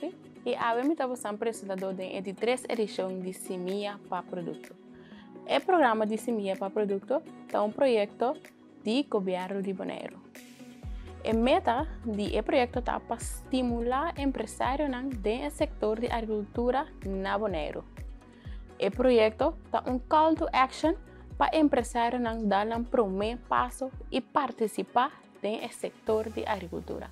y e avem etabusan presentador de entre três de Simia para Produto. El programa de Simia para producto es un proyecto de gobierno de El A meta de projeto está para estimular empresários del sector de agricultura na bonero El projeto un um call to action para empresários dar um primeiro passo e participar el sector de agricultura.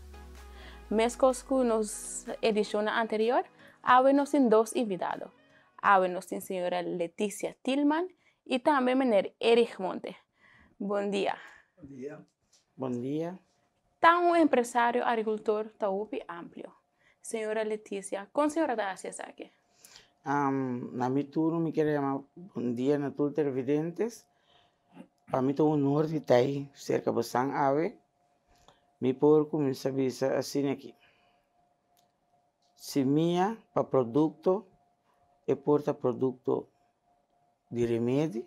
Mescos que nos edición anterior, hábenos en dos invitados. Hábenos en señora Leticia Tillman y también mener Eric Monte. Buen día. Buen día. Buen día. Tan un empresario agricultor taupi amplio. Señora Leticia, ¿con señora gracias aquí? Um, a mi turno me quiere llamar buen día a todos Para mí es un honor estar cerca de pues, San Ave. Mipurco, sabisa assim aqui. Semia para produto e porta produto de remédio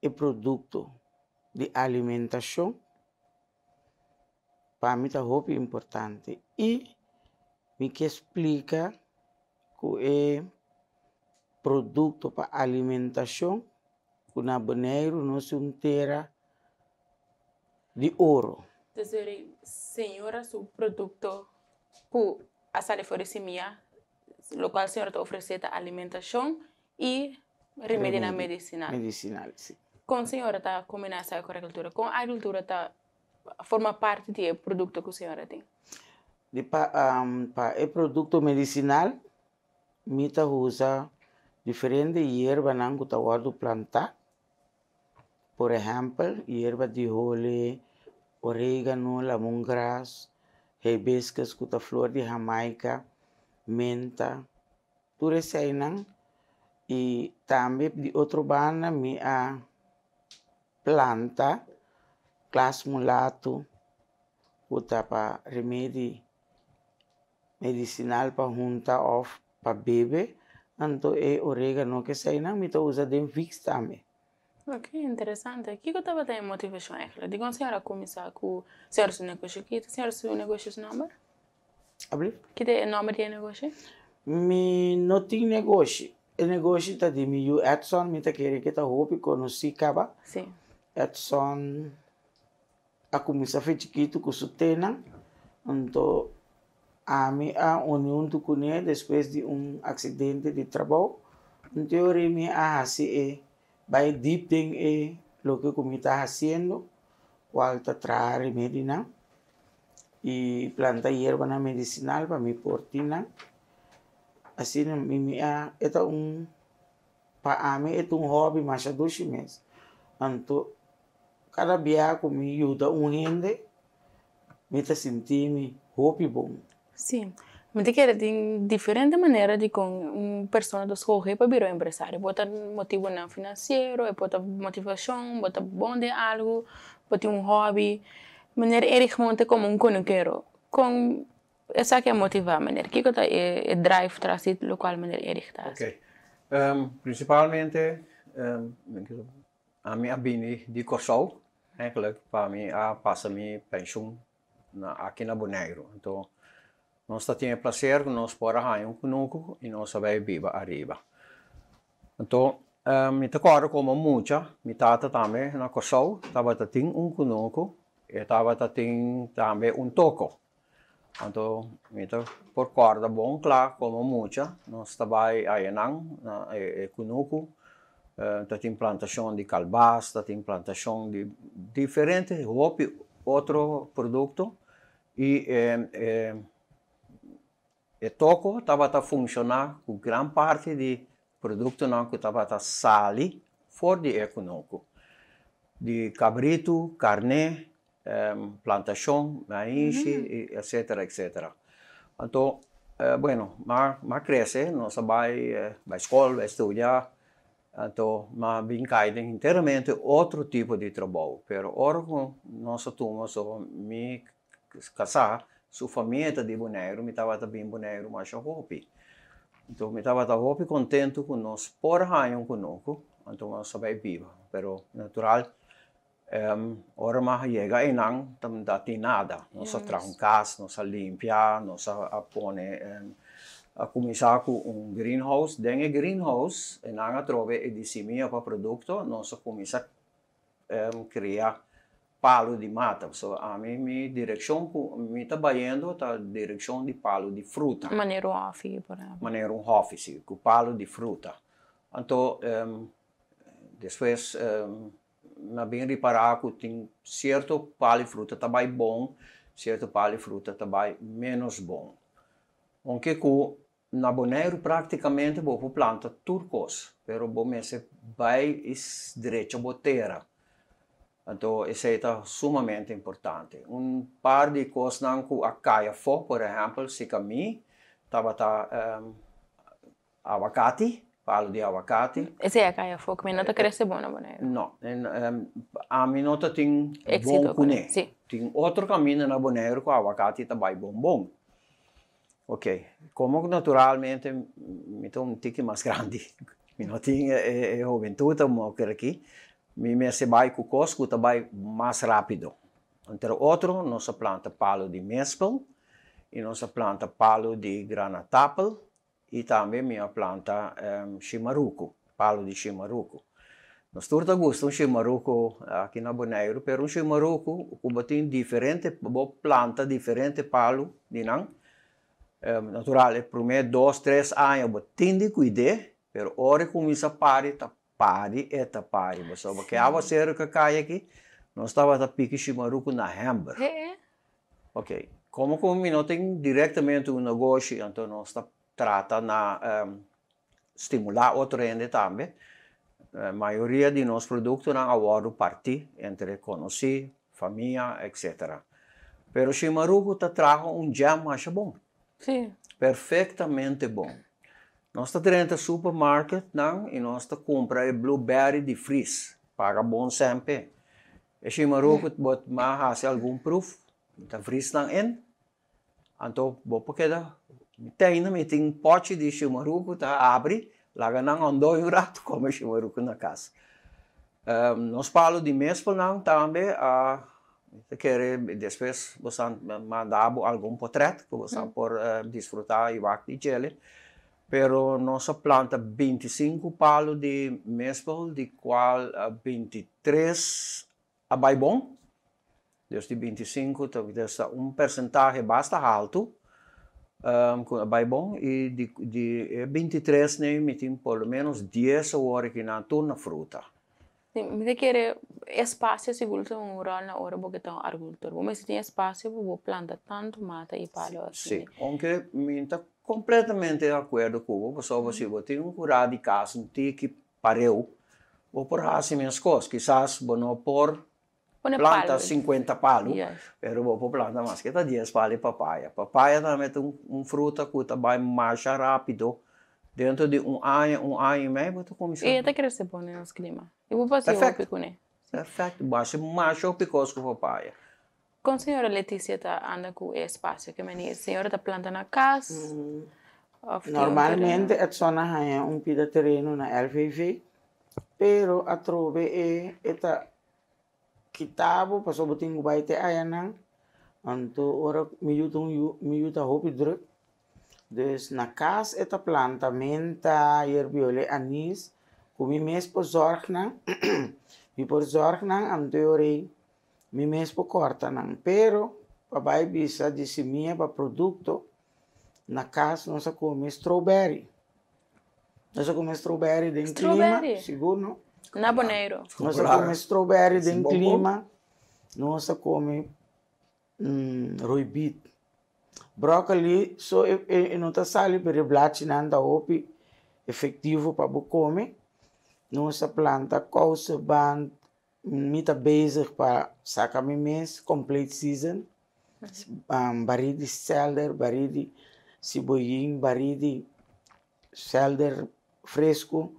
e produto de alimentação. Para mim, tá roupa importante. E me que explica que é produto para alimentação, que na banheiro não se inteira de ouro. señora eh, señora, su producto por la ofrecimiento, lo cual se Señor te ofrece alimentación y remedio, medicinal. Medicinal, sí. señora señora está combinada con agricultura, ¿con agricultura está, forma parte del producto que el tiene? para el producto medicinal, mita usa diferentes hierbas que guardo plantar. Por ejemplo, hierba de jole, orégano, lemongrass, hibiscus, cuta-flor de Jamaica, menta, tudo isso aí, não? Né? E também de outro banda, minha planta, classe mulato, cuta para remédio medicinal para junta ou para bebê, Então, é orégano que sai, não? Então, usa de fix também. Ok, interessante. O que eu estava tendo motivação, Ecla? Digo, a senhora começar com... A senhora se negócio aqui, a senhora se negócio esse número? Abri? Que é o número de negócio? Me não tem negócio. O negócio está de mim. Eu Edson me está querendo que está roupa quando se acaba. Sim. Edson... A começar a fazer chiquito com sutena. Então, a mim, a união do cunha, depois de um acidente de trabalho. Então, eu me a assim by deep thing eh, é lo que como estás haciendo, cuál tratar remedio e planta na medicinal para assim não ah, me mi mía, esto um para mim, é um hobby mais de dois meses. Anto cada dia que me ayuda um gente, me te sentindo me hobby bom. Sim. Me te é quiere diferente maneira de com uma pessoa dos correr para vir ser empresario. Bota motivo no financiero, bota motivación, bota bom de algo, bota um hobby. Maneira erg monte como um conecero. com essa que é motivar é é, maneira. Que cosa es drive tras it, lo maneira erg tras. Okay. Um, principalmente, um, a minha bini de né, é claro para mim, a passa-me pensão aqui na Bonegro. Então, non está tinha prazer que nós pode arranjar um conuco e nós vai viva arriba. Então, um, ehm, me recordo como muita, minha tata também na Kosovo, estava tinha um conuco e estava tinha também un toco. Então, ricordo recordo bom, claro, como muita, nós estava a Enang, na e, e conuco, uh, ehm, tinha plantação de calbaça, tinha plantação de diferentes outros produtos e eh, eh, E toco estava a funcionar com grande parte de produto não que estava a sair fora de econômico. De cabrito, carne, um, ehm, plantação, maíz, uhum. etc, etc. Então, é, bueno, mas, mas cresce, nós vai é, escola, vai estudar, então, mas vim inteiramente outro tipo de trabalho. Pero agora com nossa turma, só me casar, sufamiento de Bonaire, me tava também Bonaire mais roupa. Então, me tava tá roupa contento com nós por raio conosco, então nós sabe viva, pero natural um, ehm, ora mais chega e não tam dá tem nada, nós não trancas, limpa, não se apone um, a começar com um greenhouse, dengue greenhouse, e não a trove e de cima para produto, se começa um, ehm, criar palo de mata. So, a mim mi dirección, me trabalhando tá dirección de palo de fruta. Maneiro office, por exemplo. Maneiro um office, com palo de fruta. Então, um, ehm, depois, um, ehm, me bem reparar que tem certo palo de fruta bem bom, certo palo de fruta bem menos bom. O que na Bonaire praticamente vou plantar turcos, pero vou mexer bem direito a boteira. Então, isso é sumamente importante. Um par de coisas que a Caia for, por exemplo, se que estava tá, um, abacate, falo de abacate. Esse é a Caia for, que não cresce bom na boneca. Não, a minota tem bom cuné. Tem outro caminho na boneca com abacate também bom bom. Ok, como naturalmente, me tem um pouco mais grande. minota é tinha é, é, juventude, uma aqui. Mime se vai com cosco, vai mais rápido. Entre outro, nossa planta palo de mespel, e nossa planta ehm, palo de granatapel, e também minha planta um, chimaruco, palo de chimaruco. Nós todos gostamos um chimaruco aqui na Boneiro, mas um chimaruco tem diferente planta, diferente palo, de não? Um, natural, primeiro dois, três anos, eu tenho a cuidar, mas hora começa a parar, pari eta pari baso ba ke awa sero ka kaya ki no estava a pique shimaru na hamber é. ok como como não tem diretamente um negócio então nós está trata na um, ehm, estimular o trend também a eh, maioria de nossos produtos não agora parte entre conheci família etc pero shimaru tá trago um jam acha bom sim perfeitamente bom Nosta Trenta Supermarket ng inosta e compra e blueberry di frizz para bom sempre. E si marukot bot mahasi algum proof, ta frizz lang in. Anto bo pakeda Tem me tem um pote de chimaruco, tá? Abre, laga não andou e um rato come chimaruco na casa. Um, nós falo de mesmo não também a uh, querer depois você mandar algum portrait que você por uh, eh, desfrutar e vai de gele. pero nossa planta 25 palo de mesbol, de qual 23 abai bom. Deus de 25, talvez um percentagem basta alto um, com bom e de, de 23 nem me metim pelo menos 10 horas que na turna fruta. Me te quere espaço seguro tem um rural na hora porque tem agricultor. Mas se tem espaço, vou plantar tanto mata e palo assim. Sim, porque minta completamente de acordo com o pessoal. Uhum. Você vai ter um curado de casa, um tio que pareu, vou pôr assim minhas coisas. Quizás vou não pôr planta palo. 50 palos, mas pero vou plantar mais que tá 10 palos de papaya. Papaya também é um, um fruta que vai marcha rápido. Dentro de um ano, um ano e meio, você começa. E até crescer bom, né, clima. Eu vou fazer Perfect. o pico, né? Perfeito. Baixa, marcha o picosco papaya com a senhora Letícia tá, anda com espaço que a senhora está plantando a casa mm normalmente a zona é um pida terreno na LVV pero a trove é eta kitabo paso aí gubai te ayana anto ora miyutong miyuta hopi druk des na casa eta planta menta yerbiole anis kumi mes po zorg na mi por zorg na anto yorei mi mesmo corta não, pero papai bisa disse minha para produto na casa nós come strawberry. Nós come strawberry de clima, seguro? Na Boneiro. Nós come strawberry de clima. Nós come hum, roibit. Brócoli só e, e, não tá sali para blati é nanda opi efetivo para bu come. Nossa planta causa banto mita bezig para saka mimes complete season um, baridi selder baridi ciboyin baridi selder fresco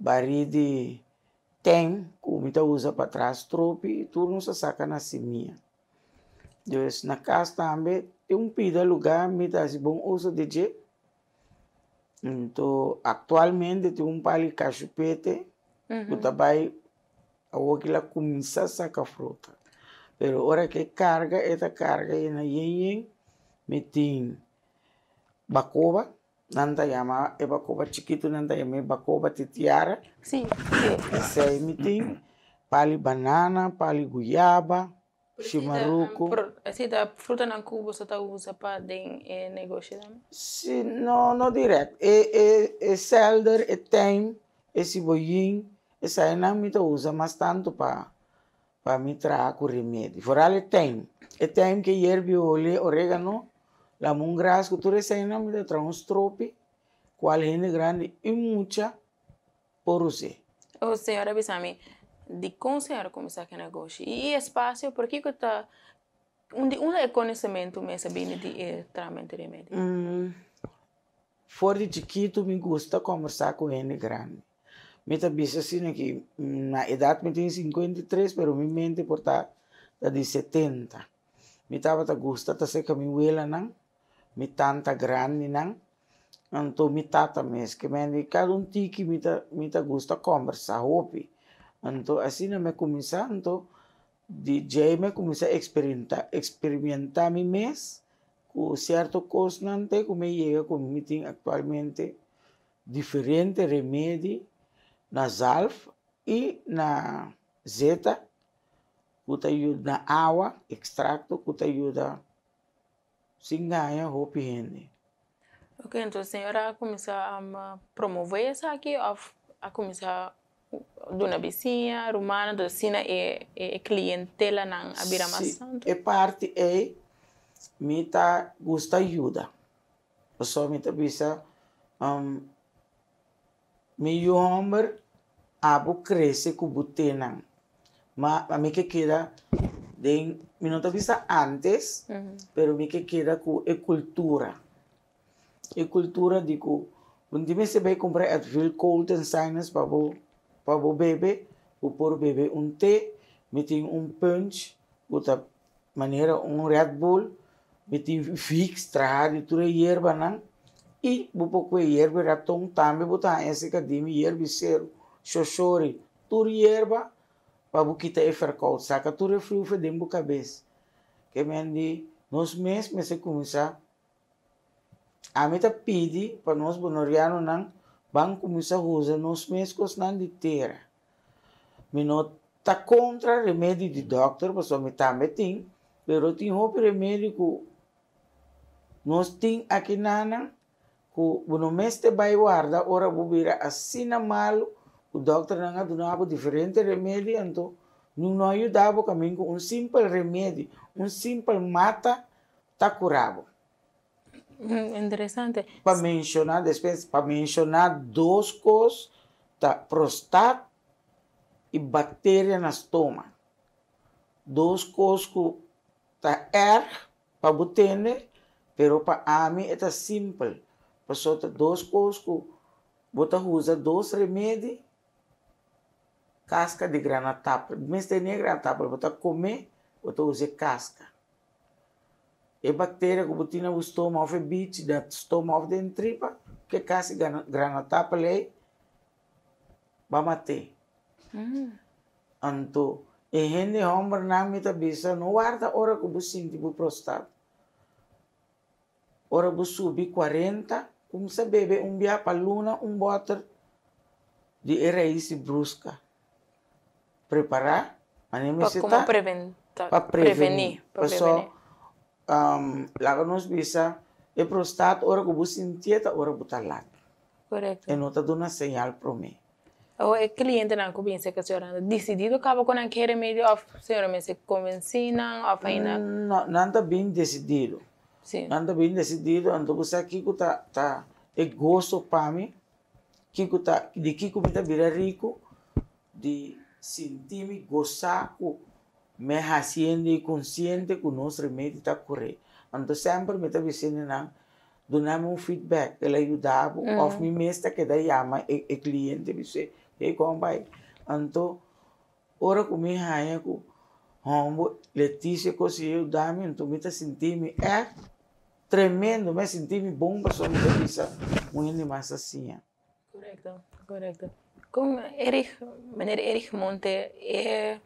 baridi tem que muita usa para trás tropi tudo não se saca na semia depois na casa também tem um pida lugar muita se bom uso de jeito então atualmente tem um pali cachupete uhum. que trabalha que lá começar a sacar fruta. Pero hora que carga, esta carga é na yen metim bacoba, nanda yama e bacoba chiquito, nanda llama e bacoba titiara. Sim. Isso aí metim pali banana, pali goiaba, chimaruco. Assim, da fruta na Cuba você tá usa para de eh, negócio também? Sim, não, não direto. É, é, é selder, é tem, é cibolim. Essa aí não me usa tanto para para me trazer o remédio. Fora ele tem. E tem que erva olhe orégano, a mão tudo isso aí não me traz um tropi, qual gente grande e muita por você. Ô oh, senhora Bissami, de como a senhora começou aquele negócio? E espaço, por que que tá... Um onde é conhecimento mesmo de tratamento de remédio? Hum, mm, fora de tu me gusta conversar com gente grande. mi así que mm, la edad me tiene 53, pero mi mente por está de 70. me estaba gusta, te seca mi abuela, ¿no? mi tanta grande, ¿no? Entonces mi tata me es que me cada un tiki mi ta, mi ta gusta conversar, hopi. Entonces así me comienza, entonces DJ me comienza a experimentar, mi mes con cierto constante que me llega con mi actualmente diferente remedio nas alfa e na zeta, que te ajuda na água, extracto, que te ajuda sem ganhar roupa rende. Ok, então a senhora começou a promover isso aqui, a começar dona vizinha, romana, docina e, e, clientela na Abirama Santo? É parte é me tá gosta ajuda. Só me tá bisa um, meu homem abu cresce com butenang. Mas a mim que queda, de, me não vista antes, uhum. pero me que queda com a cultura. A cultura de que, quando você vai comprar advil real cold and sinus para o, para o bebê, o por bebê um té, me tem um punch, outra maneira um Red Bull, me fix, trahar e tudo e erva, não? E, vou pouco erva, ratão também, botar essa academia, erva e cerro xoxori, turi erva, pabukita e fercol, saca turi frio fedendo cabeça. Que mendi, nos meses mas se começar, a meta pedi para nós bonoriano não, vão começar a usar nos meses com não de terra. não tá contra remédio de doctor, mas só me tem, pero tem outro remédio que nós tem aqui nana, que o mestre vai guardar, ora bobira assina mal, o doutor não adunava diferentes remédios, então não ajudava o caminho. Um simples remédio, um simples mata, está curado. Mm, interessante. Para mencionar, depois, para mencionar duas coisas, tá, prostata e bactéria na estômago. Duas coisas que tá er para botene, pero para a mim é simples. Para só duas coisas que botar usa dois remédios casca de granatapa. Mas tem nem granatapa, botar comer, botar usar casca. E bactéria que botina o estômago, bite, da estômago de tripa, que casca de tapa lei, vai matar. Hum. Então, e gente homem na minha cabeça, não guarda hora que você sinto o prostato. Hora que subi 40, como se bebe um bia para luna, um water de raiz brusca preparar, animicitar. Para como prevenir. Para prevenir. Para prevenir. lá nos visa, e prostat, ora que você sentieta, ora que está lá. Correto. E não está dando sinal para mim. O cliente não pensa que a senhora decidido acaba com aquele remédio, ou a senhora me se convencina, ou ainda... Mm, não, não está bem decidido. Sim. Não está bem decidido, então você aqui que está... Tá, é gosto para mim, que tá, de que comida vira rico, de sentir-me gozar me haciendo e consciente que o nosso remédio está correto. Então, sempre me está dizendo, não, donava um feedback, ele ajudava, uhum. Ah. of me mesmo que daí ama e, e cliente, me e como vai? Então, ora que me raia com Rombo, Letícia conseguiu dar-me, então me está sentindo, é tremendo, me senti-me bom, pessoal, me está pensando, muito mais assim. Correto, correto com erich, meneer Erich Monte é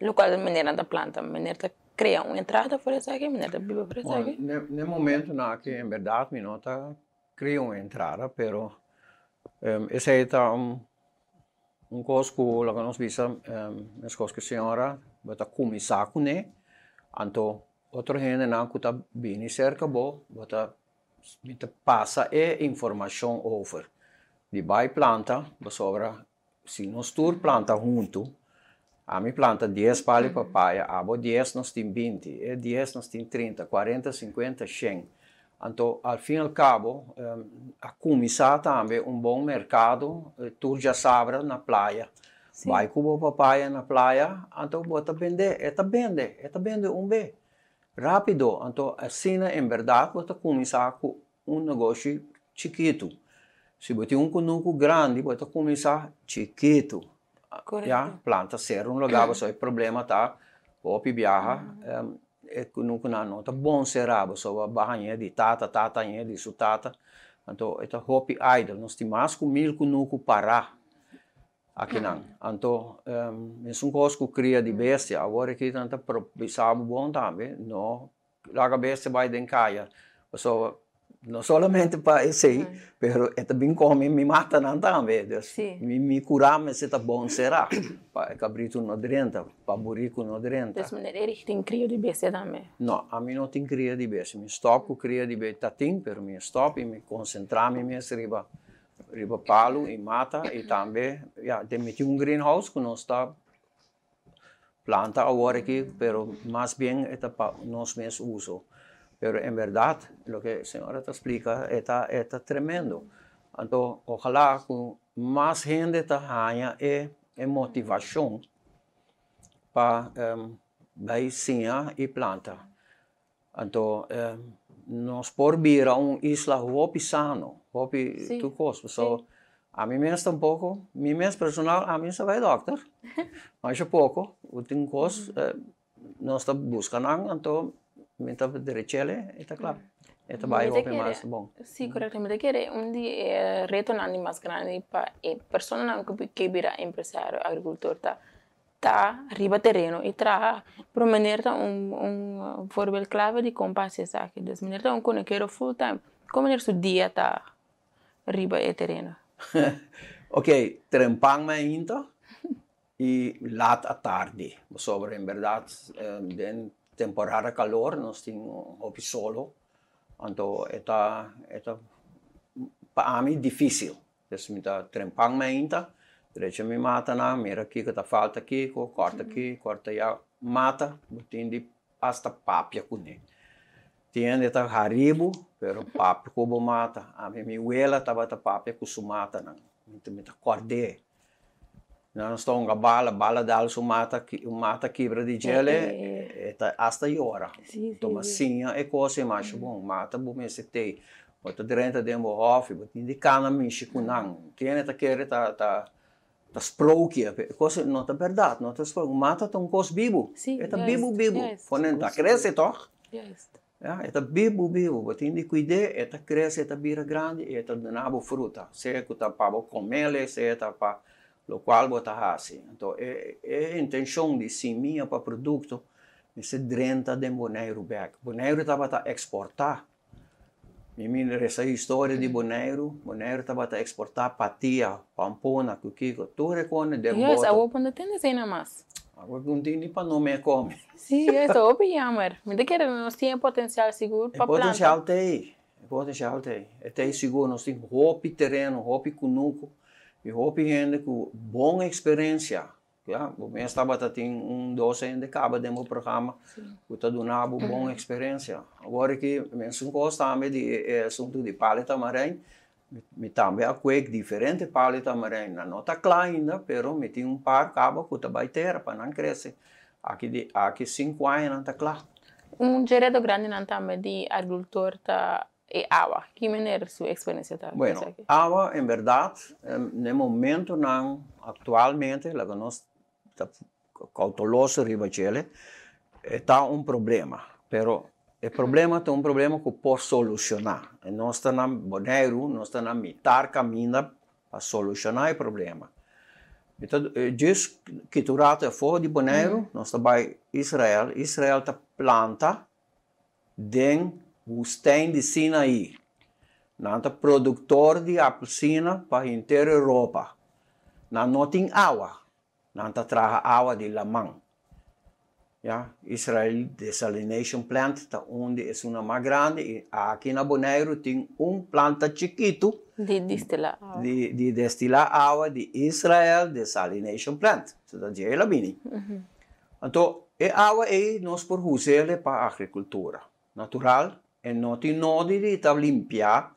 local de maneira da planta, maneira da criar uma entrada, por exemplo, maneira da Bíblia, por exemplo. Bom, no momento, na que, em verdade, minha nota cria uma entrada, pero um, esse é está um, um curso que nós vimos, um, as coisas que senhora vai começar com né anto outro gente não que está bem cerca, vai passa a informação over de vai planta, sobra, se nós tur planta junto, a minha planta 10 palha mm-hmm. papaya, a bo 10 nós tem 20, e 10 nós tem 30, 40, 50, 100. Então, ao fim e ao cabo, um, ehm, a começar também um bom mercado, eh, tur já sabra na praia. Sim. Vai com o papaya na praia, então bota vender, eta vende, eta vende um bem rápido. Então, assim, em verdade, você começar com um negócio chiquito. Se você tem um conuco grande, você começar chiquito. Correto. Já, planta ser um lugar, você tem problema, tá? Ou pibiarra, uhum. Ah. Ehm, é conuco na nota bom será, você a barranhar de tata, tata, de sutata. Então, é hopi idol. Nós temos mais com mil conuco para aqui não. Ah. Então, um, isso é um coisa que cria de ah. bestia. Agora aqui tanta sabe bom também. Não, logo a cabeça vai de caia. Pessoa non solamente per esse aí, uhum. pero é come me mata não também, sí. me, me curar me se tá bom será, para cabrito não drenta, para burico não drenta. Das maneira eles têm cria de bebê também. Não, a mim não tem cria di bebê, mi stop com cria di bebê tá tem, pero me stop e me concentrar me me riba riba palo e mata e também, já tem meti um greenhouse che non sta planta agora aqui, pero mais bem é para nós mesmos uso. Pero en verdad, lo que la señora te explica está, está tremendo. Entonces, ojalá que más gente tenga e motivação para um, baicinha e planta. Então, um, nós por vir a uma isla pisano, hopi sí. tu costa. So, A mim mesmo um pouco, mim mesmo personal, a mim se vai doctor, mas um pouco, o tem costa, uh, nós estamos buscando, então, मतलब रिचुअल है è तकला e te bai opi mas bon. Sì, mm. corretto. Mi chiede undi eh, reto nani mas grandi pa e persona nan che bira impresario agricoltor ta ta riba terreno e tra promenerta un un voorbeeld clave di compassione, sake. Dus menerta un kone kero full time. Come ner su dia ta riba e terreno. ok, trempang ma into i lat a tardi. Sobre in verdad eh, den temporada calor, nós tínhamos o solo. Então, está, está para mim difícil. Desse me está trempando ainda, direito me mata, na mira aqui que está falta aqui, corta aqui, corta já, mata, botando hasta papia com ele. Tiene está haribo, pero papia como mata. A minha uela estava tá papia com sumata, não. Então, me está com a bala, a bala dal su mata, mata quebra de gele eh, eh, eh. e, e, e hasta iora. Sì, Tomassinha sì. e coisa mm. é mais bom, mata bom se te. Bota direnta de um off, bota indicana mi shikunan. Tiene é quere ta tá tá tá cose é coisa não tá verdade não mata ta un cos bibu. coisa e é tá bibu bibu. Yes, Fonenta cresce toch? Yes. Ja, eta bibu bibu, bota indi é tá cresce, tá bira grande, eta danabo fruta. Se ta pabo comele, se tá pa lo qual botahasi. Então, é, é a intenção de sim minha para produto, nesse se drenta de boneiro back. Boneiro estava tá a exportar. E me interessa a história de boneiro. Boneiro estava tá a exportar patia, pampona, cuquico, tudo quando de boto. Yes, eu vou pôr tendency na massa. Agora não tem nem para não me comer. Sim, isso, eu vou chamar. Me de que nós temos potencial seguro para planta. Potencial tem. Potencial tem. Tem seguro, nós temos roupa terreno, roupa cunuco. Eu hope gente com boa experiência. Ja, ah, o meu estava ter um docente de acaba de meu programa, que está dando uma boa experiência. Agora que eu sou gostando de eh, eh, assunto de paleta marinha, me também acuei diferente paleta marinha. Não está clara ainda, mas me tem um par acaba que está baitera para não crescer. Aqui de aqui cinco anos não está clara. Um direito grande não também de agricultor está e água. ¿Qué manera su experiencia está? Bueno, água, em verdade, no momento não, atualmente, lá que é nos está cauteloso está eh, um problema, pero o uhum. problema tem um problema que eu posso solucionar. Nós estamos na Boneiro, nós estamos na mitar caminho para solucionar o problema. Então, eh, diz que Turata é fora de Boneiro, uhum. nós estamos em Israel. Israel está planta dentro tem de Sinaí, nanta produtor de apelsina para inteira Europa. não tem água, nanta traga água de Lamang. Yeah? Israel Desalination Plant, tá onde é uma mais grande, e aqui na Bonaire tem um planta chiquito de destilar água de, de, destilar água de Israel Desalination Plant. Você está dizendo, Labini? Uhum. Então, a é água aí nós produzimos para a agricultura natural, e noti nodidi ita limpia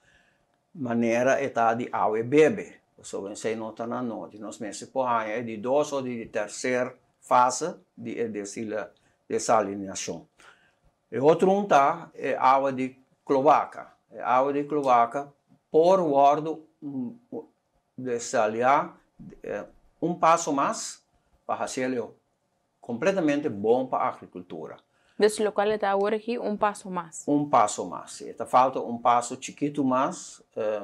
manera eta di au e bebe. Så vi säger något na nodi. Nos mese på han är é dos och det tercer fase di eh, de desalination. E outro um tá é água de cloaca. água de cloaca por guardo desaliar eh, um passo mais para ser completamente bom para a agricultura. Desde lo cual está ahora aquí un paso más. Un paso más. Sí. falta un paso chiquito más eh,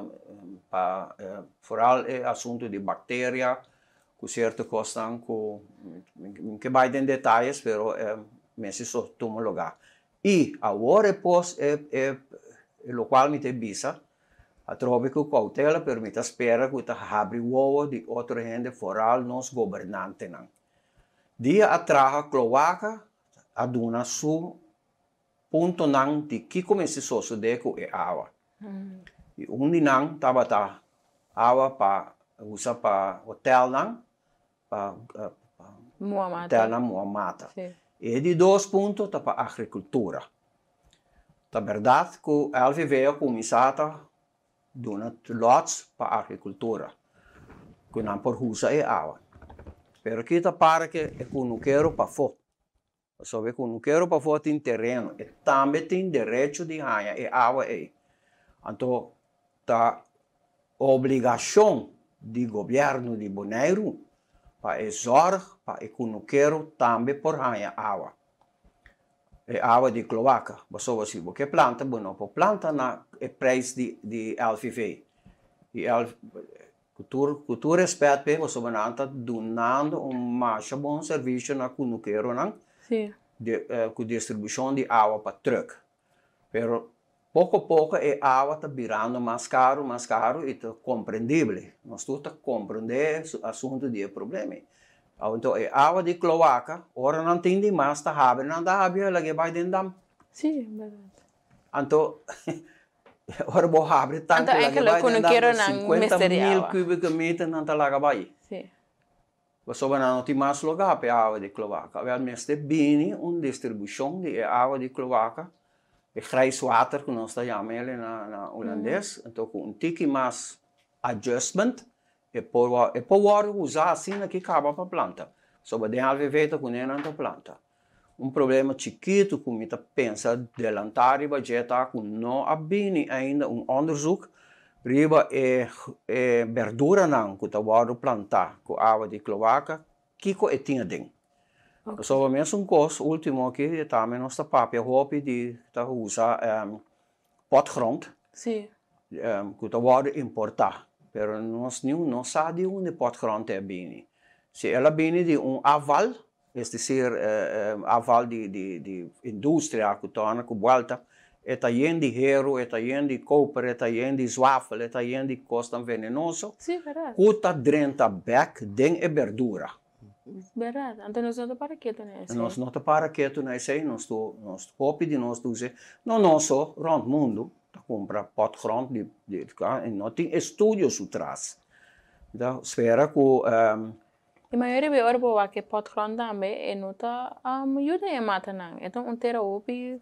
para foral eh, el eh, asunto de bacteria, con cierto cosas con, que va en detalles, pero eh, me se toma lugar. Y ahora pues, eh, lo cual me te visa, a trópico cautela permite esperar que te abri huevo de otra gente foral nos gobernante. Día atrás, cloaca, aduna su punto nang ti ki comensi soso deku e awa. Mm. Undi nang tabata awa pa usa pa hotel nang pa uh, eh, muamata. hotel nang muamata. Sì. E di dos punto ta pa agricultura. Ta verdad ku el viveo comisata donat lots pa agricultura. Ku nang por husa e awa. Pero kita pare que e ku nu pa foto. Sabe, não quero para fora em terreno, e é também tá tem direito de ganhar e é água aí. É. Então, tá obrigação do governo de Bonaire para exortar para que não quero também por ganhar água. E água de cloaca, mas só assim, porque planta, bom, não, planta na é preço de, de E LVV, cultura, cultura respeito, mas só donando um mais bom serviço na que quero, não. sì. di, eh, con distribuzione di acqua per truck. Però poco poco è acqua sta virando più caro, più caro e comprendibile. Non sto a comprendere l'assunto dei problemi. Ah, então, è acqua di cloaca, ora non tendi ma sta abbia, non da abbia, la che vai dentro. Sì, bello. Então, ora vuoi aprire tanto, anche lo conoscerono 50.000 cubic metri, non te la vai. Sobrano ti mm. mas loca pe água de cloaca. Avem este bine un distribuição de água de cloaca. E grijs water, que nós chamamos ele na, na holandês. Mm. Então, um tiki mais adjustment. E por, e por usar assim que acaba para a planta. Sobre de alve veta com ele na planta. Um problema chiquito que muita pensa delantar e bajetar que não abine ainda um onderzoek riba é, é verdura não, que eu plantar com água de cloaca, que eu tinha dentro. Okay. Só um cos último que também nós está papel hobby de tá usa um, ehm, potgrond. Sim. Ehm, sí. Um, que eu importar, pero nós não não sabe onde potgrond é bem. Se ela vem de um aval, é dizer, uh, um, aval de, de, de indústria que torna com volta, é lleno de é está lleno de copper, está é de zwavel, venenoso. Sim, de cosas venenosas. Sí, verdad. Cuta drenta back den e verdura. Verdade. Então nós não estamos para quieto nessa. Nós não estamos para quieto nessa. Nós nós copi, de nós dizer, não não só round mundo, tá compra pot grond de de não tem estúdios atrás. Da esfera que um, e maioria be orbo wa que pot grond também e nota um ajuda e mata não. Então um tera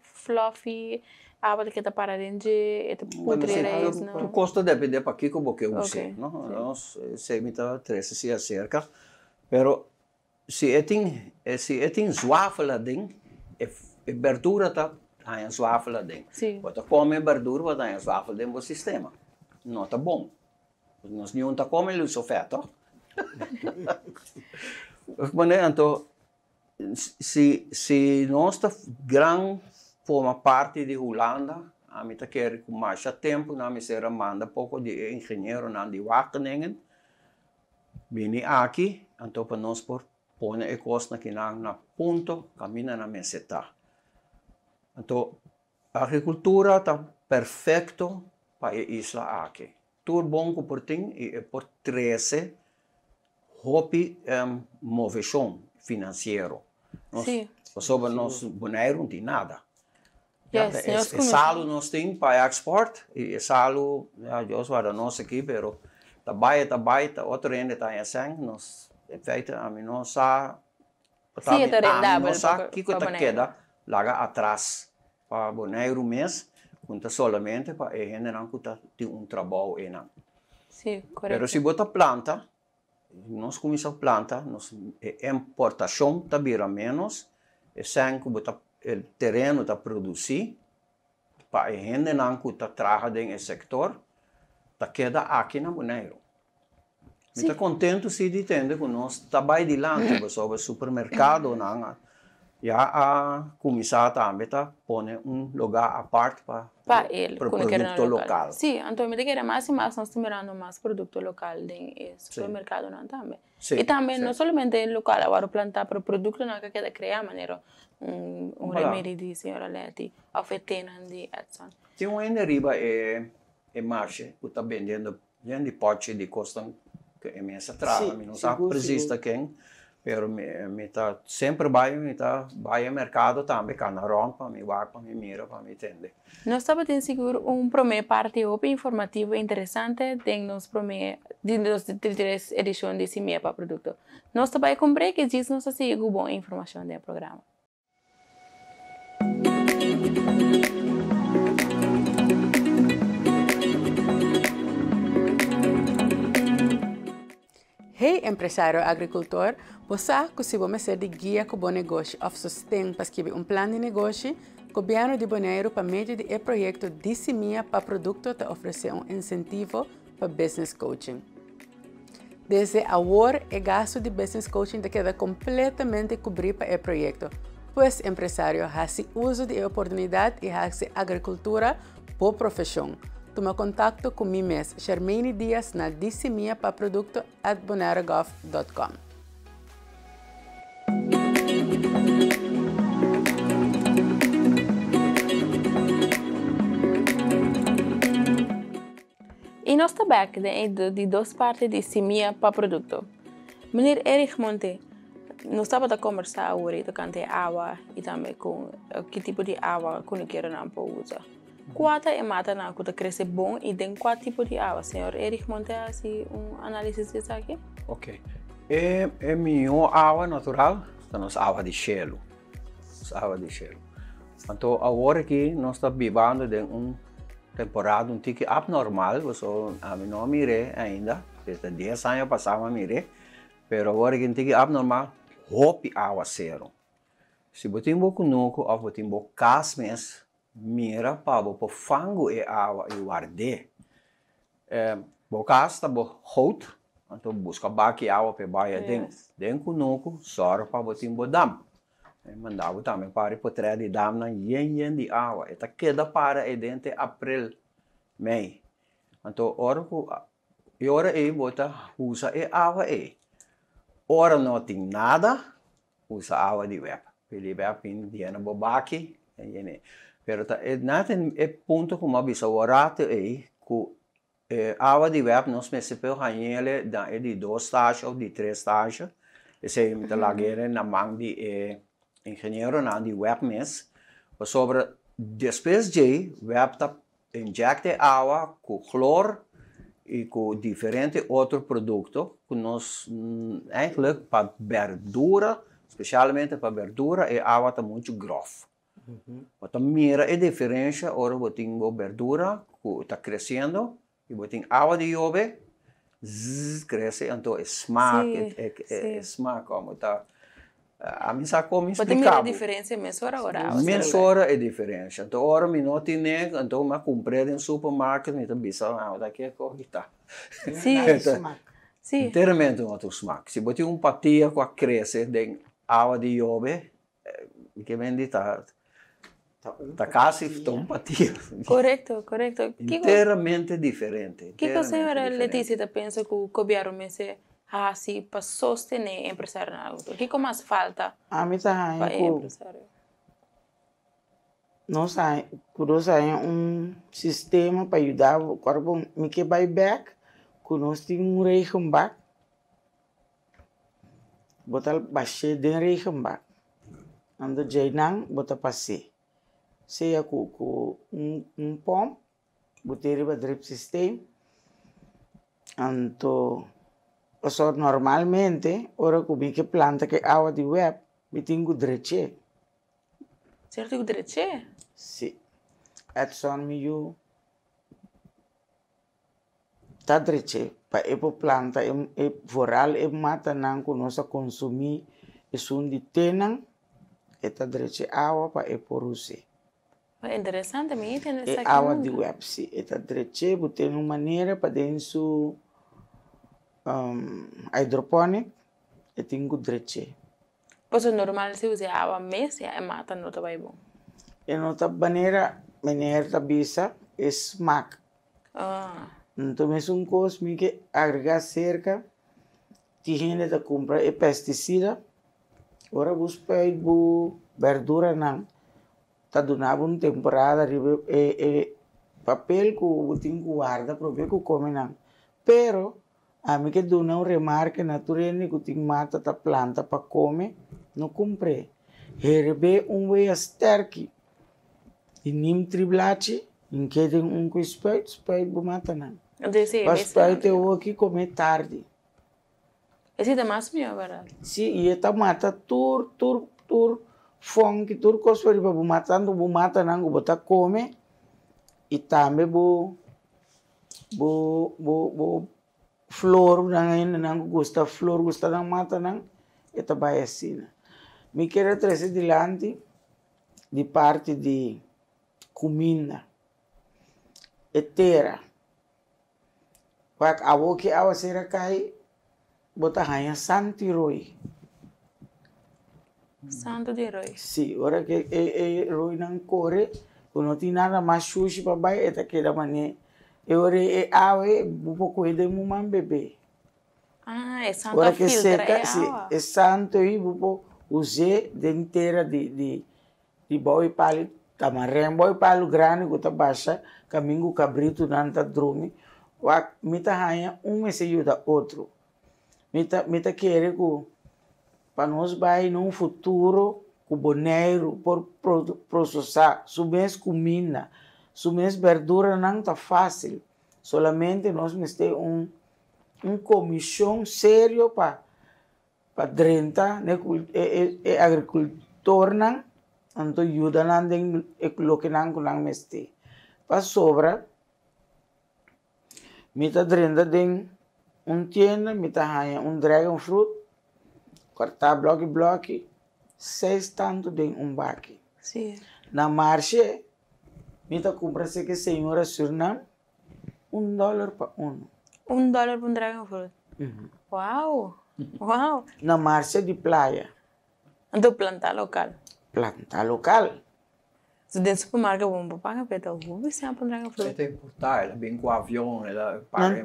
fluffy Avalicheta pararende et putrire es, no? Tu costo depende pa kiko boke usi, okay. no? Sí. No, se é mita trece si é acerca, pero si etin si etin zwafela ding, e, e verdura ta ha en zwafela ding. Sí. come verdura wat tá ha en zwafela ding bo sistema. Não ta tá bom. nós nenhum tá ta come lu sofeto. Mas, então, se, se nós está grande forma parte de Holanda. a te kerk mais a tempo na misera manda pouco de engenheiro na de Wageningen. Bini aqui, então para nós por põe a costa que na na ponto caminha na meseta. Então a agricultura está perfeito para a isla aqui. Tudo bom com por e é por 13 hobby um, ehm, movição financeiro. Sim. Sobre nós boneiro não tem nada. Yes, ja, es, es algo nos tem para export y es algo ja, yo suara no sé qué pero tabai tabai ta otro ende ta ya sang nos efecto a mí no sa tá, sí, a mí no sa que que te queda laga atrás para boneiro mês conta solamente para e gente não conta tem um trabalho e não sim sí, correto pero se si bota planta nós começamos planta nós importação tá a menos e sang bota o terreno está produzir, para a gente não está trabalhando nesse setor, está queda aqui na Boneiro. Sim. Está contente se entende que nós está bailando sobre supermercado, não ea a comisat a Ambeta pone um lugar a parte para para ele, para o produto local. local. Sim, então me diga mais e mais nós estamos mirando mais produto local em supermercado não também. e também sim. não somente local, agora plantar para o produto não que queda criar maneira um, um remédio de senhora Leti, ofertando de Edson. Tem um ainda riba é é marcha, o tá vendendo grande pote de costa que é imensa trava, não sabe precisa quem. pero me mi sempre vai, me ta, vai ao mercado também, para rompa, mi guarda, me mira, mi tende. Nós estamos tendo seguro um promê parte op informativo interessante tem nos promê de nos três edições desse mês para produto. Nós também comprei que diz nos assim bom informação do programa. Hey empresário agricultor, você costuma me ser de guia com o bom negócio of Sustain para escrever um plano de negócio governo de Bonaire para meio de projeto de semia para produto te oferecer um incentivo para business coaching. Desde agora, o gasto de business coaching te queda completamente cobrido para o projeto, pois empresário faz uso de oportunidade e faz agricultura por profissão. Toma contatto con comigo mesmo, Charmaine Dias, na dissemia para produto at boneragov.com. I nostra back è di due parti di semia para prodotto. Meneer Eric Monte, non stava da conversare ora, tocante acqua e anche con eh, che tipo di acqua con cui erano un Quanta é mata na acuda crescer bom e tem qual tipo de água, senhor? Erich monte assim um análise disso aqui? Ok. É, é minha água natural, são as águas de gelo. As água de gelo. Então agora que nós estamos vivendo de um temporada um tique abnormal, eu não mirei ainda, desde 10 anos passava mirei, mas agora que um tique abnormal, roupa água zero. Se botar um pouco nuco, ou ah, botar um pouco casmes, mira pabo po fango e awa e warde eh, bo casta bo hot anto busca baki awa pe baia yes. den den kunuku soro pabo timbo dam e mandavo tame pare po tre di dam na yen yen di awa e queda para e dente april mei anto orku e ora e bota usa e awa e ora não tem nada usa awa di web Pili web in diena baki e yene Pero ta, et eh, natin e eh, punto kumabisa warate e ku eh, eh awa di web nos mesepeu hanyele dan e di do stage di tre stage. E se mm -hmm. lagere na mang di eh, ingeniero na di web mes. O sobre despes de web ta injecte awa ku chlor e com diferente outro produto que nós mm, eigenlijk para verdura, especialmente para verdura, é água está muito grossa. Uhum. Então, mira a diferença. Agora eu tenho verdura que está crescendo e eu tenho água de chuva, zzz, cresce, então é smack, sí, é, é, é smack, como está. A mim sacou, me explicava. Pode a diferença, mensura agora. mensura é diferença. Então, agora me não tinha, então me comprei em supermercado, me também sabe, daqui é que está. Sim, Sim. Inteiramente um outro smack. Se você tem um patia com a crescer tem água de jove, que vende tarde. Takasi estão partidos. Correto, correcto. Inteiramente diferente. O que a senhora Letícia pensa que o governo se assim ah, para sostener o empresário na O que mais falta a para o empresário? Nós temos um sistema para ajudar o corpo a que vai back, que nós temos um regenbak, botar baixei de quando já jainang, botar passei seja com, com um, um pão, botei para drip system. Então, só normalmente, ora que que planta que água de web, eu tenho dreche. Certo que dreche? Sim. É só meio... Tá dreche. Pa a planta, é voral, é mata não que nós consumimos, é um de tenang, tá dreche água pa a porusir. É Interessante, mi tiene esa aula de websi. Eta drechebo tem uma maneira para dentro um, hidroponic e tem tengo dreche. Pues é normal se usar água mesa e mata no tá bom. E não tá maneira, maneira tá bisa é mac. Ah. Então é um coisa que agrega cerca ti gente da compra e pesticida. Ora busca bu verdura não tadunaba uma temporada arriba eh, eh, papel que o tem guarda para ver que come não pero a mim que dona é um remarque naturene que tem mata ta planta para comer não comprei herbe um veia sterki e nim triblache, em que tem um com espeito espeito bo mata não mas espelho eu aqui comer tarde esse é mais melhor verdade? sim e tá mata tur tur tur fonki turkosori babumatandu bumata nangu botakome itambe bo bo bo bo flor nangaina nangu gusta flor gusta nang mata nang eta bayasina mi quero trazer diante de parte de comida etera pak awoki awasira kai bota hanya santiroi Santo de Roy. Sim, ora que é, é Roy não corre, não tem nada mais sujo para baixo, é daquele da manhã. Eu ora é água, um pouco de bebê. Ah, é santo ora que seca, é sim, é santo e bupo pouco usei de inteira de de de boi pali tamarem boi palo grande que tá baixa caminho cabrito não tá drome o mita rainha, um me se da outro mita mita querer que para nós vai num futuro cuboneiro por processar sumes comida, sumes verdura não está fácil. Solamente nós temos um um comissão sério para para drentar né e, e, e agricultor não então ajuda não tem e coloque não com não meste para sobra mita drenda tem um tienda mita hanha um dragon fruit cortar bloco bloco, seis tanto de um baque. Sim. Na marcha, me compra-se que senhora surnam um dólar para um. Um dólar para um dragão fruit. Uhum. Uau! Uau! Na marcha de praia. Do plantar local. Plantar local. Dentro do supermercado, não paga peta, vou ver se é para andar com Até importar, bem avião,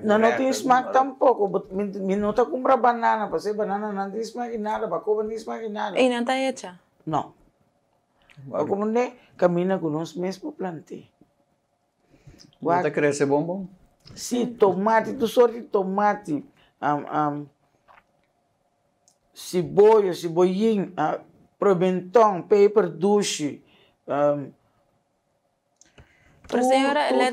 Não, não tem smack tampouco. Não está comprar banana, para ser banana não tem smack nada, para comer não tem smack nada. E não está hecha? Não. Eu como né, caminha com nós mesmo plantei. Não está crescer bombom? Sim, tomate, tu sorte tomate. Um, um, cebola, cebolinha, ah, pimentão, pepper, duche. Um, Pero señora, todo, le,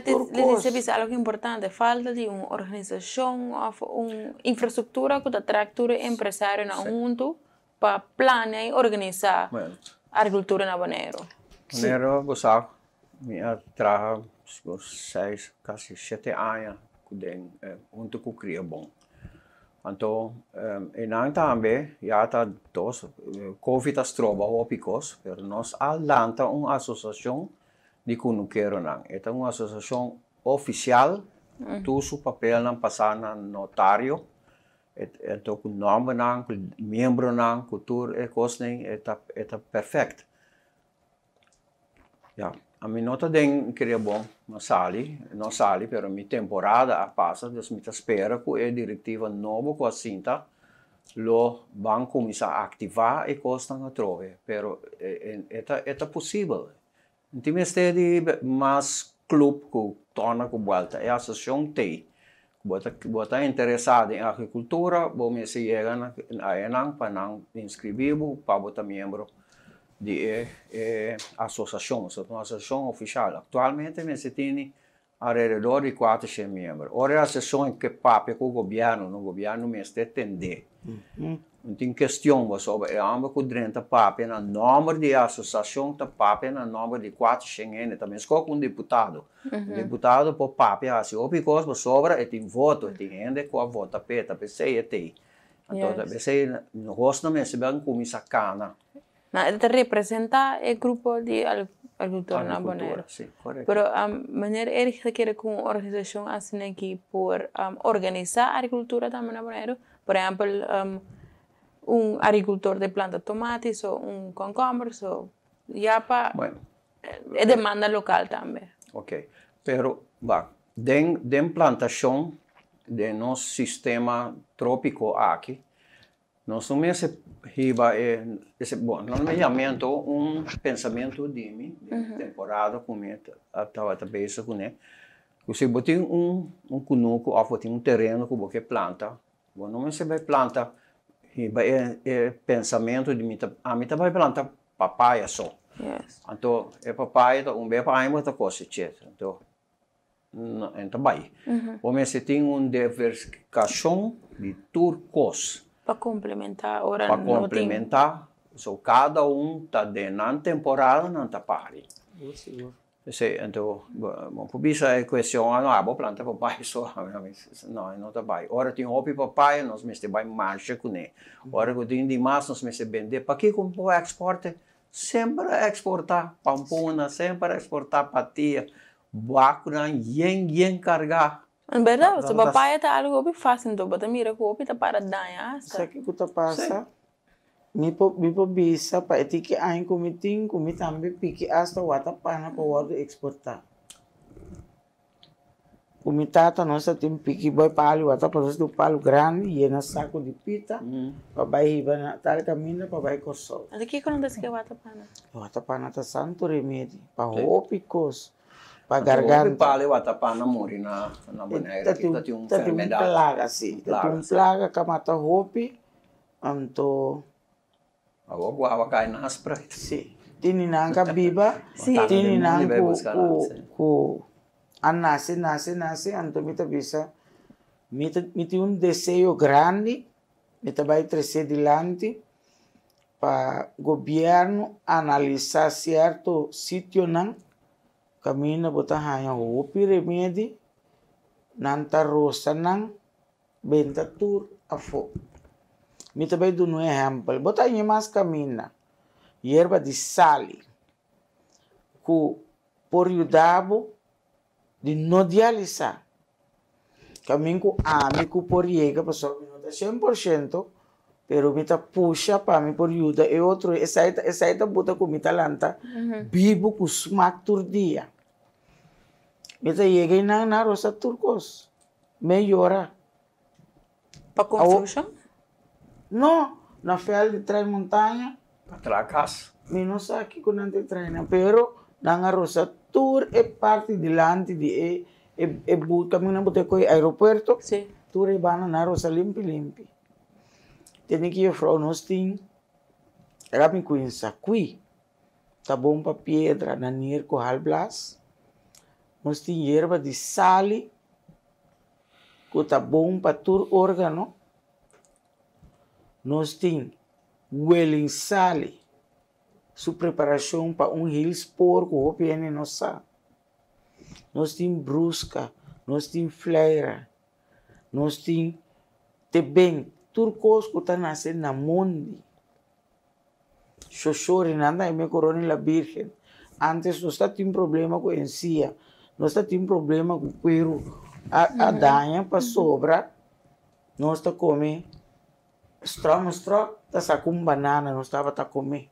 todo algo importante. Falta de uma organização, organización, uma infraestrutura que atrai empresários sí. junto para planear e organizar bueno. a agricultura na Habanero. Habanero, eu gozar, eu trago seis, quase sete anos eh, junto com o Cria Bom. Então, ehm, innan tambe, jata dos covitas troba opicos, per nos alanta un associação de kunukero nan. Eta un associação oficial, mm. tu su papel nan pasana notario, et, et ook nome nan, membro nan, cultuur e kosning, eta, eta perfect. Ja. Yeah. A nota den queria bom, não sali, não sali, pero minha temporada a passa, des mi spera cu e direttiva novo cu asinta lo banco mi a ativar e costa a trove, pero é possível. possibile. Intime stedi mais club que torna cu volta a associação tei. Bota bota interessado em agricultura, bom me se chega na enang para não inscrever para botar membro de eh, eh, associação. é uma associação oficial. Atualmente, nós temos alrededor de 400 membros. Ora, é a sessão que Papa com o governo, no governo mesmo atender. Não tem questão sobre é amba com 30 papo, na número de associação, tá papo na número de 400, também escolhe um deputado. Uhum. Um deputado por Papa, assim, ou porque sobra, e tem voto, e tem gente com a vota, peta, pensei, e tem. Então, yes. pensei, no rosto não me se bem com isso cana. te representa el grupo de agricultores naboneros. sí, Pero a manera er quiere organización hacen aquí por er, organizar agricultura también abonero, por ejemplo, un agricultor de planta tomates o un concombre o ya para bueno, eh, es demanda local también. Ok, pero va, den, den plantación de nuestro sistema trópico aquí, Nós somos esse riba esse eh, bom nomeamento um pensamento de mim de uhum. temporada com minha estava cabeça com né você botou um um cunuco ou botou um terreno com você planta bom não você vai planta riba é, é pensamento de mim a mim vai planta papaya só yes. então é papaya então um bem papaya muita coisa etc então então vai uhum. você tem um diversificação de turcos para complementar, ahora Para complementar, tengo. so, cada um está de não temporada, não está pari. Sì, então, bom, por isso é questão, ah, vou plantar papai só, não, não está pai. Ora tem hobby papai, nós mesmo vai marcha com ele. Ora que tem demais, nós mesmo vender. Para que como o exporte? Sempre exportar pampona, sempre exportar patia, bacana, yen yen cargar. Verdade, se papaya está algo bem fácil, então, mas mira, o que está para danhar. Sabe o que está passando? Nipo nipo bisa pa etiki ain kumiting kumitambe piki asta wata pana pa wado exporta. Kumitata nossa tem piki boy palu wata pa do palu grande e na saco de pita. Mm. Pa bai hiba na tal caminho pa bai corso. Ali que quando das que wata pana? Wata pana ta santo remedi pa hopi cos. pa garganta. wata pa na mori na na bonaire kita ti un plaga si, ta un plaga ka mata hopi anto awo oh, gua awa kai na aspra. Si. Tini nanga biba, si. tini nanga ku ku an nace, nase nase anto mita bisa mita miti un deseo grandi mita vai trese dilanti pa governo analisa certo sitio nan kamina buta hanya hopi remedi nantarosa ng bentatur afo. Me também dou um exemplo. Bota em mais camina. Hierba de sali. Que por ajudar de não dialisar. Caminho com amigo por chega, pessoal, não está 100%, pero me tá puxa para mim por ajuda. E outro, essa aí, essa aí bota com me talanta, vivo com smac todo dia. Mita llegué na na rosa turcos. Me llora. Para construcción? No, no fui de tren montaña Para tracas. Me no sé aquí con ante pero la rosa tour e parte delante de e e, e bu el aeropuerto. Sí. Tur van a na rosa limpi limpi. Tiene que ir fra nostin. Era mi quinsa aquí. Está bomba piedra, na Blas. halblas. No tiene hierba de sal, que está bom para todo órgano. Nós huele Welling sal sua preparación para un hills porco, viene no nossa. Nós tiene brusca, nós tiene... fleira, nós tem tebem, turcos que está en el mundo. Xoxore, nada, me corona la virgen. Antes no tenía un problema el encia. nós temos problema com o cuiro. A, a uhum. danha para uhum. sobra, nós está comendo. Stró, mostrou, está tá sacando banana, nós estava tá comendo.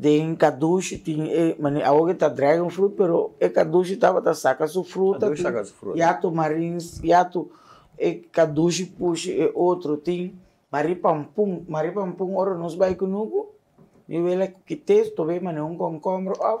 Tem caduche, é, tem, a outra está dragon fruit, pero é caduche estava tá saca sua fruta. Caduche saca sua fruta. Yato marins, yato é caduche puxa, é outro tem. Maripampum, maripampum, ora nos vai conosco. Eu ele é que texto, bem, mas um concombro, ó.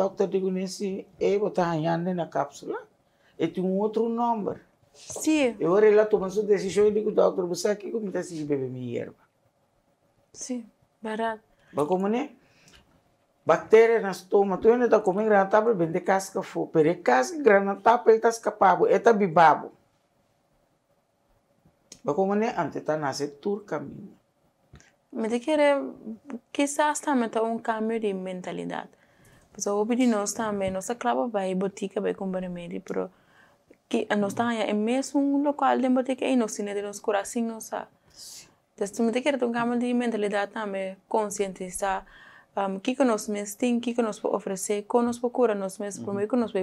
Dr. Digunense, eu vou estar arranhando na cápsula. E tem um outro número. Sim. Eu olhei lá, tomando sua decisão e digo, doutor, você aqui como está se beber minha erva? Sim, barato. Mas como né? Bactéria na estômago, tu ainda está comendo granatapa, bem de casca for. Pere casca, granatapa, ele está escapado, ele está bibabo. Mas como né? Antes está nascendo turca, minha. Mas de que era, quizás também está um cambio de mentalidade. So obi di menos também, nossa clava vai botica vai com remédio, pero que nós está aí, é mes un local de botica y no tinha de nos coração, sa Então, tu me tem que de mentalidad também, consciente um, que que nós ki tem, que que nós pode oferecer, que nós procura nós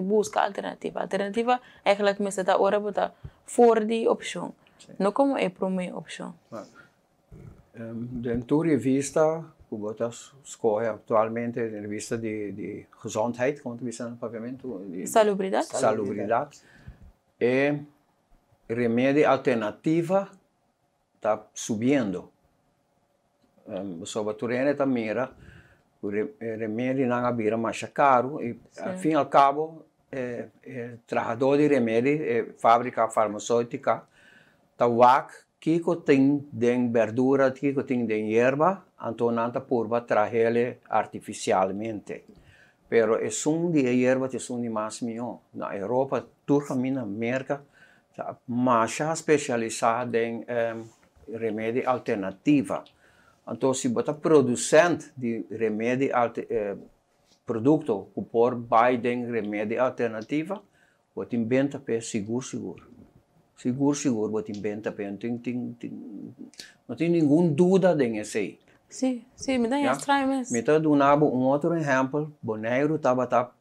busca alternativa. Alternativa e la que me está hora botar pues, fora de opção, no como é a primeira Um, de tu vista Cubotas corre atualmente a revista de, de Gezondheid, como tu no pavimento. De salubridade. Salubridade. E remédio alternativa está subindo. O sobre a Turena está mira, o remédio não abira mais caro e, ao fim e ao cabo, é, eh, é, eh, trabalhador de remédio, é, eh, fábrica farmacêutica, está o que que tem de verdura, que que tem de erva, então nada purva trazer artificialmente. Pero é um de erva que são de mais melhor. Na Europa, turca mina merca, mas especializada em um, ehm, remédio alternativa. Então, se você producente de remédio alter, eh, produto, o por de remédio alternativa, você inventa para seguro, seguro. Seguro, seguro, bot inventa pe un ting, ting, Não tenho nenhuma dúvida de esse aí. Sim, sim, me dá yeah? estranho mesmo. Me está dando um outro exemplo. Boneiro estava tá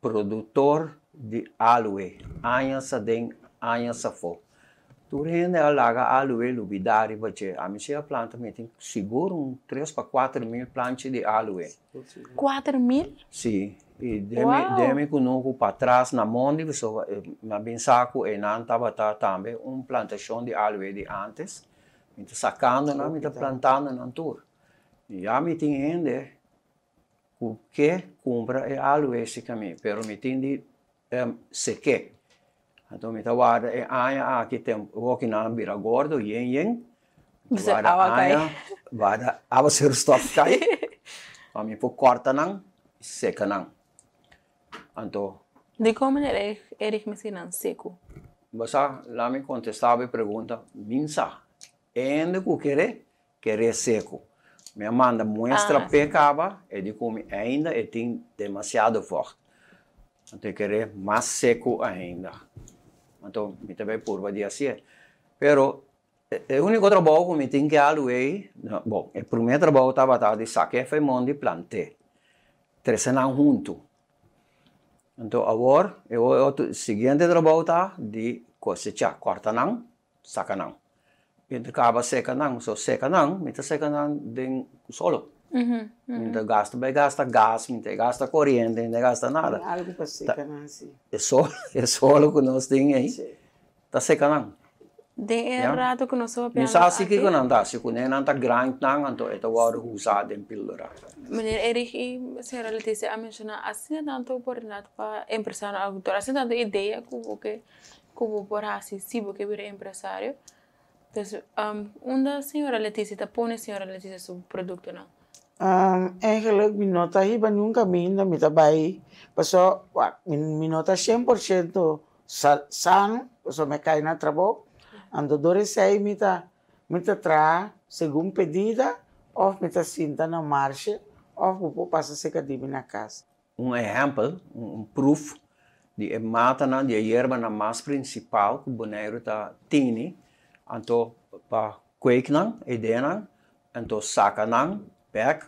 produtor de aloe. Anha sa den, anha sa fo. Tu rende a laga aloe lubidari, porque a minha planta me tem seguro um 3 para 4 mil plantas de aloe. 4 mil? Sim. Sí e deme, wow. deme conosco para trás na Mônica, so, na eh, Bensaco e na Antabatá também, uma plantação de árvore de antes. Então, sacando, não, então plantando na altura. E já me entende o que compra é árvore esse caminho, pero me entende um, se que. Então, me guarda, é anha, aqui tem o que não vira gordo, yen yen. Você a anha, guarda, ava ser o stop cai. a mim, por corta não, seca não. Anto. ¿De cómo eres, eres mesinan seco? Basa, lá me contestava e pergunta, minsa, ¿en de quiere? Querer seco. Me manda, muestra ah, pecava e de como ainda é tem demasiado forte. Então, querer mais seco ainda. Então, me também por de assim. Pero, o único trabalho que me tem que é, bom, o primeiro trabalho estava de saque foi mão de plantar. anos junto. Então, agora, eu o seguinte trabalho tá de cosechar, corta não, saca não. Então, acaba seca não, só seca não, então seca não de solo. Uhum, uhum. Então, gasta, bem gasta gás, não gasta corrente, não gasta nada. É algo para seca não, sim. É solo, é solo que nós temos aí. Está seca não. de är que rätt att kunna sova på Misasiki kun anta si con en anta grind nang anto eta war husa den pillora. Men er erich i sera lite así amensona tanto por nat para empresario autor así tanto idea como que kubo por así si bo que empresario. Entonces, um, una señora Leticia, te pone señora Leticia su producto, ¿no? Um, eigenlijk, mi nota iba nunca no mi tabai. Pasó, mi nota 100% sal, pasó me cae en trabajo. Ando andadores aí muita muita tra segundo pedida ou muita cinta na marcha ou vou passar seca de na casa um exemplo um proof de mata na de erva na mais principal que o boneiro tá tini então pa quake não ideia então pek, não pega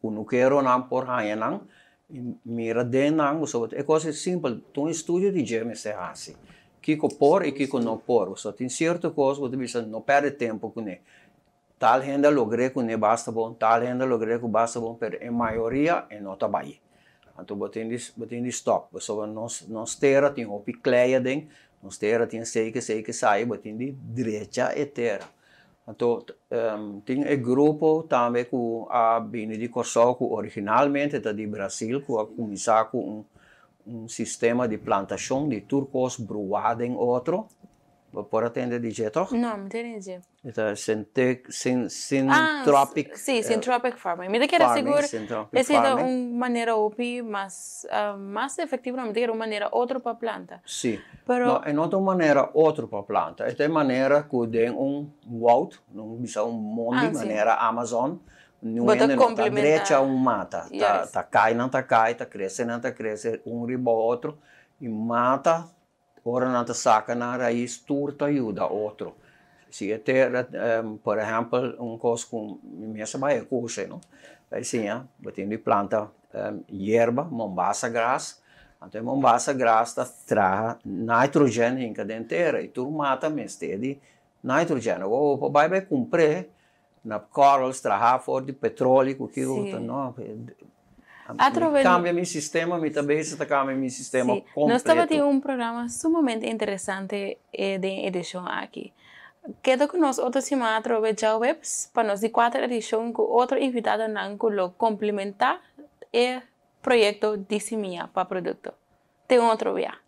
kuno kero nang por haya nang mira den nang e coisa simples tu estudo de germe se hasi Kiko por e Kiko não por. Só tem certa coisa que você não perde tempo com ele. Tal gente logrei que não basta bom, tal gente logrei que basta bom, mas a maioria não está bem. Então, você tem que stop. Você não, não estera, tem uma picleia dentro, não estera, tem sei que sei que sai, você tem de direita e terra. Então, um, ehm, tem um grupo também que a Bini de Kosovo, originalmente está de Brasil, que começou com um um sistema de plantação de turcos bruada em outro. ¿Por atender de não não me entendi. Então, Syntec, sin, Syntropic. Eh, ah, sim, Syntropic uh, Farming. Me que era seguro. Essa é uma maneira UPI mais, uh, mais efetiva, me que era uma maneira outra para a planta. Sim. Pero... Não, é outra maneira outra para a planta. Esta é maneira que tem um wild, não é um monte, ah, maneira Amazon. Nuene, la derecha un mata, yes. ta, ta cae, no ta cae, ta crece, no ta crece, un riba otro, mata, ora não tá saca na raiz, turta ajuda outro. Se eu é ter, um, ehm, por exemplo, um curso com minha sabaia é curso, não? Assim, Botando batendo planta um, ehm, erva, mombasa graça, então mombasa graça tá, traz nitrogênio em cada inteira, e tu mata mesmo de nitrogênio. Ou vai comprar na Corals, pues, de petróleo, que eu Cambia mi sistema, mi tabeza está cambiando mi sistema sí. completo. Nos estaba de un programa sumamente interesante eh, de edición aquí. Quedo con nosotros a más de webs para nos de cuatro edición con otro invitado en ángulo complementar el proyecto de simia para producto. Te otro viaje.